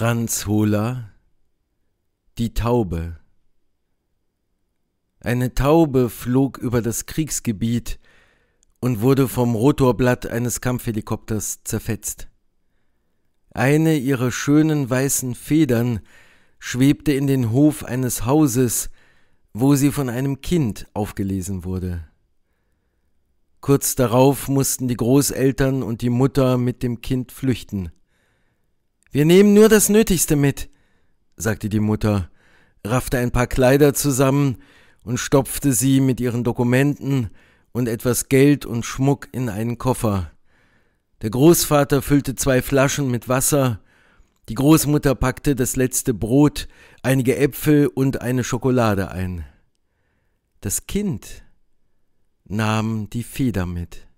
Franz Hohler Die Taube Eine Taube flog über das Kriegsgebiet und wurde vom Rotorblatt eines Kampfhelikopters zerfetzt. Eine ihrer schönen weißen Federn schwebte in den Hof eines Hauses, wo sie von einem Kind aufgelesen wurde. Kurz darauf mussten die Großeltern und die Mutter mit dem Kind flüchten. Wir nehmen nur das Nötigste mit, sagte die Mutter, raffte ein paar Kleider zusammen und stopfte sie mit ihren Dokumenten und etwas Geld und Schmuck in einen Koffer. Der Großvater füllte zwei Flaschen mit Wasser, die Großmutter packte das letzte Brot, einige Äpfel und eine Schokolade ein. Das Kind nahm die Feder mit.